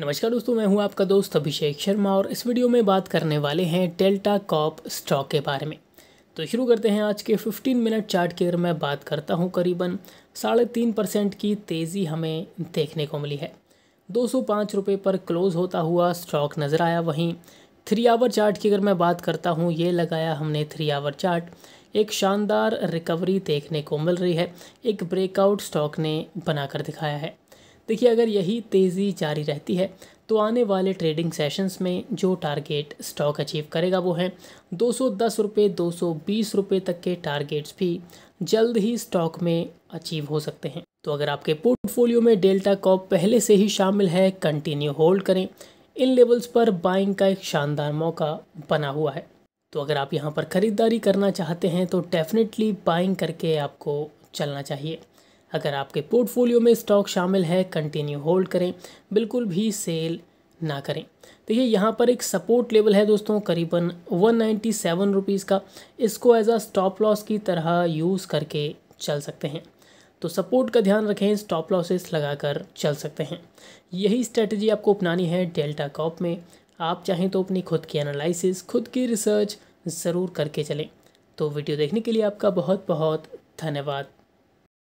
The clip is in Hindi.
नमस्कार दोस्तों मैं हूं आपका दोस्त अभिषेक शर्मा और इस वीडियो में बात करने वाले हैं डेल्टा कॉप स्टॉक के बारे में तो शुरू करते हैं आज के 15 मिनट चार्ट की अगर मैं बात करता हूं करीबन साढ़े तीन परसेंट की तेज़ी हमें देखने को मिली है दो सौ पर क्लोज़ होता हुआ स्टॉक नज़र आया वहीं थ्री आवर चार्ट की अगर मैं बात करता हूँ ये लगाया हमने थ्री आवर चार्ट एक शानदार रिकवरी देखने को मिल रही है एक ब्रेकआउट स्टॉक ने बनाकर दिखाया है देखिए अगर यही तेज़ी जारी रहती है तो आने वाले ट्रेडिंग सेशंस में जो टारगेट स्टॉक अचीव करेगा वो है दो सौ दस रुपये दो सौ बीस रुपये तक के टारगेट्स भी जल्द ही स्टॉक में अचीव हो सकते हैं तो अगर आपके पोर्टफोलियो में डेल्टा कॉप पहले से ही शामिल है कंटिन्यू होल्ड करें इन लेवल्स पर बाइंग का एक शानदार मौका बना हुआ है तो अगर आप यहाँ पर ख़रीदारी करना चाहते हैं तो डेफिनेटली बाइंग करके आपको चलना चाहिए अगर आपके पोर्टफोलियो में स्टॉक शामिल है कंटिन्यू होल्ड करें बिल्कुल भी सेल ना करें देखिए तो यहाँ पर एक सपोर्ट लेवल है दोस्तों करीबन वन नाइन्टी सेवन रुपीज़ का इसको एज आ स्टॉप लॉस की तरह यूज़ करके चल सकते हैं तो सपोर्ट का ध्यान रखें स्टॉप लॉसेस लगाकर चल सकते हैं यही स्ट्रेटजी आपको अपनानी है डेल्टा कॉप में आप चाहें तो अपनी खुद की एनालिसिस खुद की रिसर्च ज़रूर करके चलें तो वीडियो देखने के लिए आपका बहुत बहुत धन्यवाद